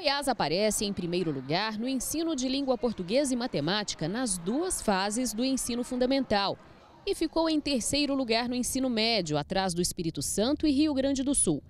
Goiás aparece em primeiro lugar no ensino de língua portuguesa e matemática nas duas fases do ensino fundamental e ficou em terceiro lugar no ensino médio, atrás do Espírito Santo e Rio Grande do Sul.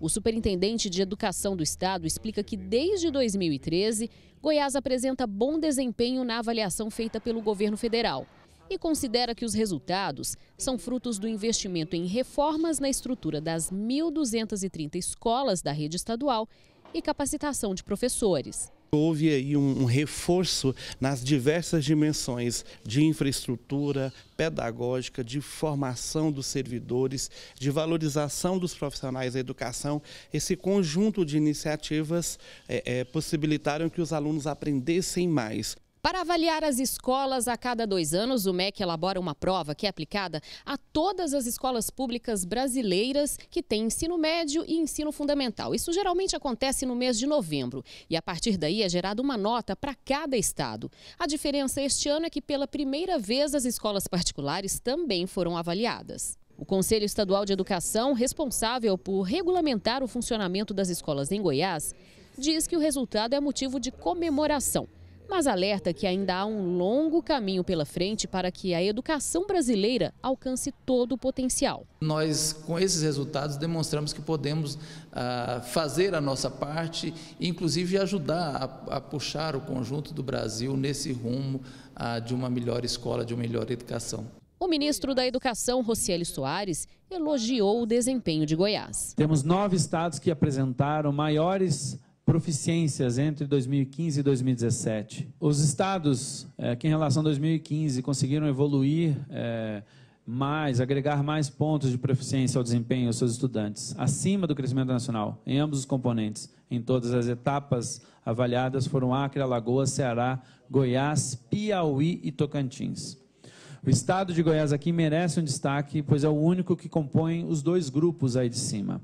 O superintendente de Educação do Estado explica que desde 2013, Goiás apresenta bom desempenho na avaliação feita pelo governo federal e considera que os resultados são frutos do investimento em reformas na estrutura das 1.230 escolas da rede estadual e capacitação de professores. Houve aí um reforço nas diversas dimensões de infraestrutura pedagógica, de formação dos servidores, de valorização dos profissionais da educação. Esse conjunto de iniciativas é, é, possibilitaram que os alunos aprendessem mais. Para avaliar as escolas a cada dois anos, o MEC elabora uma prova que é aplicada a todas as escolas públicas brasileiras que têm ensino médio e ensino fundamental. Isso geralmente acontece no mês de novembro e a partir daí é gerada uma nota para cada estado. A diferença este ano é que pela primeira vez as escolas particulares também foram avaliadas. O Conselho Estadual de Educação, responsável por regulamentar o funcionamento das escolas em Goiás, diz que o resultado é motivo de comemoração mas alerta que ainda há um longo caminho pela frente para que a educação brasileira alcance todo o potencial. Nós, com esses resultados, demonstramos que podemos ah, fazer a nossa parte, inclusive ajudar a, a puxar o conjunto do Brasil nesse rumo ah, de uma melhor escola, de uma melhor educação. O ministro da Educação, Rocieli Soares, elogiou o desempenho de Goiás. Temos nove estados que apresentaram maiores proficiências entre 2015 e 2017. Os estados é, eh, que, em relação a 2015, conseguiram evoluir é, mais, agregar mais pontos de proficiência ao desempenho aos seus estudantes, acima do crescimento nacional, em ambos os componentes, em todas as etapas avaliadas foram Acre, Alagoas, Ceará, Goiás, Piauí e Tocantins. O estado de Goiás aqui merece um destaque, pois é o único que compõe os dois grupos aí de cima.